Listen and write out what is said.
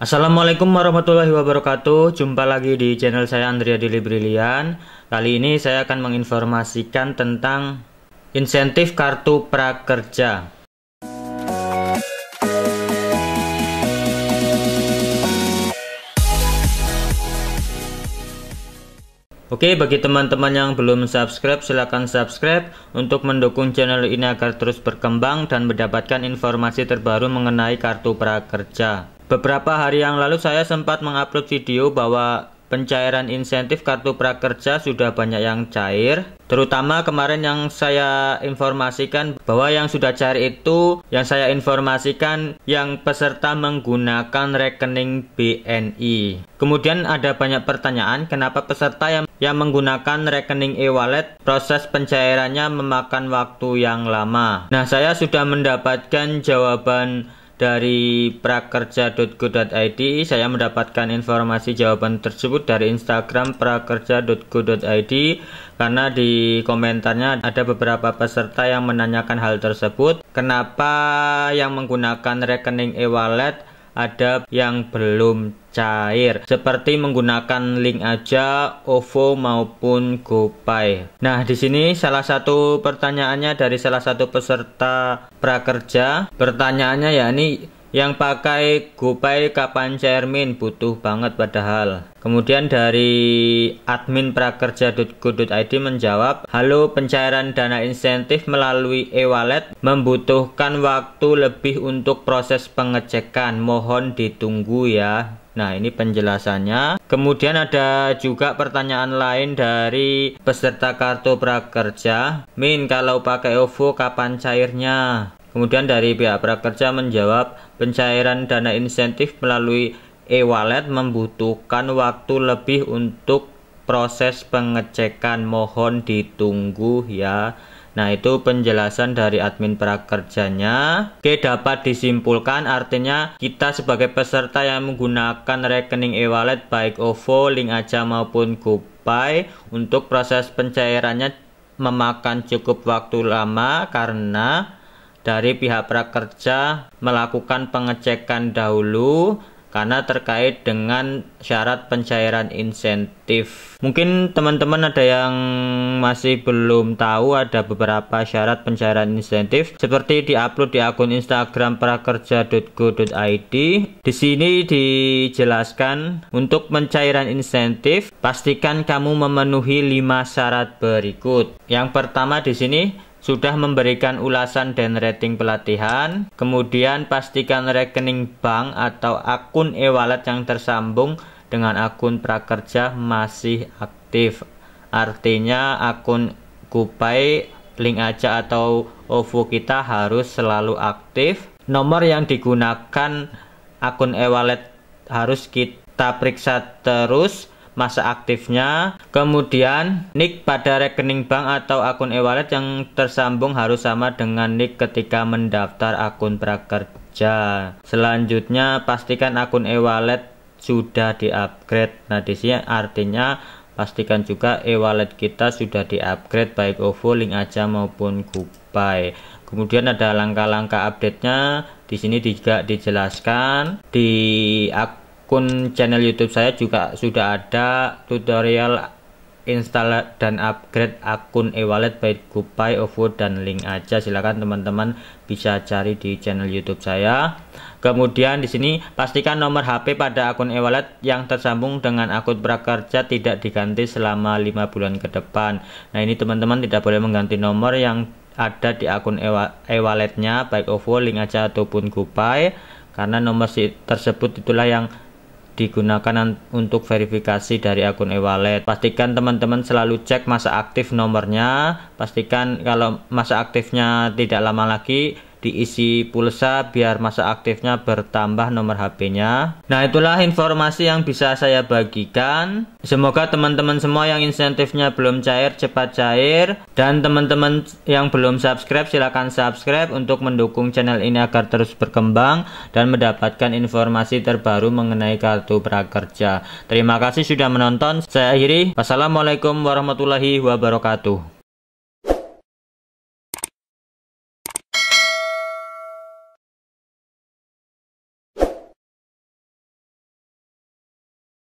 Assalamualaikum warahmatullahi wabarakatuh Jumpa lagi di channel saya Andrea Dili Brilian Kali ini saya akan menginformasikan tentang Insentif Kartu Prakerja Oke, bagi teman-teman yang belum subscribe, silahkan subscribe untuk mendukung channel ini agar terus berkembang dan mendapatkan informasi terbaru mengenai kartu prakerja. Beberapa hari yang lalu saya sempat mengupload video bahwa pencairan insentif kartu prakerja sudah banyak yang cair. Terutama kemarin yang saya informasikan bahwa yang sudah cair itu yang saya informasikan yang peserta menggunakan rekening BNI. Kemudian ada banyak pertanyaan kenapa peserta yang yang menggunakan rekening e-wallet proses pencairannya memakan waktu yang lama. Nah, saya sudah mendapatkan jawaban dari prakerja.go.id saya mendapatkan informasi jawaban tersebut dari Instagram prakerja.go.id karena di komentarnya ada beberapa peserta yang menanyakan hal tersebut kenapa yang menggunakan rekening e-wallet ada yang belum cair seperti menggunakan link aja OVO maupun GoPay. Nah, di sini salah satu pertanyaannya dari salah satu peserta prakerja, pertanyaannya yakni yang pakai Gopay kapan cermin butuh banget padahal kemudian dari admin prakerja.go.id menjawab halo pencairan dana insentif melalui e-wallet membutuhkan waktu lebih untuk proses pengecekan mohon ditunggu ya Nah ini penjelasannya Kemudian ada juga pertanyaan lain dari peserta kartu prakerja Min kalau pakai OVO kapan cairnya? Kemudian dari pihak prakerja menjawab, pencairan dana insentif melalui e-wallet membutuhkan waktu lebih untuk proses pengecekan. Mohon ditunggu ya. Nah, itu penjelasan dari admin prakerjanya. Oke, dapat disimpulkan artinya kita sebagai peserta yang menggunakan rekening e-wallet baik OVO, Link Aja maupun GoPay untuk proses pencairannya memakan cukup waktu lama karena dari pihak prakerja melakukan pengecekan dahulu karena terkait dengan syarat pencairan insentif. Mungkin teman-teman ada yang masih belum tahu ada beberapa syarat pencairan insentif seperti di-upload di akun Instagram prakerja.go.id. Di sini dijelaskan untuk pencairan insentif pastikan kamu memenuhi 5 syarat berikut. Yang pertama di sini sudah memberikan ulasan dan rating pelatihan. Kemudian pastikan rekening bank atau akun e-wallet yang tersambung dengan akun prakerja masih aktif. Artinya akun kupai, link aja atau OVO kita harus selalu aktif. Nomor yang digunakan akun e-wallet harus kita periksa terus masa aktifnya. Kemudian nik pada rekening bank atau akun e-wallet yang tersambung harus sama dengan nik ketika mendaftar akun prakerja. Selanjutnya pastikan akun e-wallet sudah diupgrade Nah, di sini artinya pastikan juga e-wallet kita sudah diupgrade baik OVO, Link aja maupun GoPay. Kemudian ada langkah-langkah update-nya. Di sini juga dijelaskan di akun akun channel YouTube saya juga sudah ada tutorial install dan upgrade akun e-wallet baik GoPay, OVO dan link aja silakan teman-teman bisa cari di channel YouTube saya. Kemudian di sini pastikan nomor HP pada akun e-wallet yang tersambung dengan akun prakerja tidak diganti selama 5 bulan ke depan. Nah, ini teman-teman tidak boleh mengganti nomor yang ada di akun e-walletnya baik OVO, link aja ataupun GoPay karena nomor tersebut itulah yang digunakan untuk verifikasi dari akun e-wallet. Pastikan teman-teman selalu cek masa aktif nomornya. Pastikan kalau masa aktifnya tidak lama lagi diisi pulsa biar masa aktifnya bertambah nomor HP-nya. Nah, itulah informasi yang bisa saya bagikan. Semoga teman-teman semua yang insentifnya belum cair cepat cair dan teman-teman yang belum subscribe silakan subscribe untuk mendukung channel ini agar terus berkembang dan mendapatkan informasi terbaru mengenai kartu prakerja. Terima kasih sudah menonton. Saya akhiri. Wassalamualaikum warahmatullahi wabarakatuh.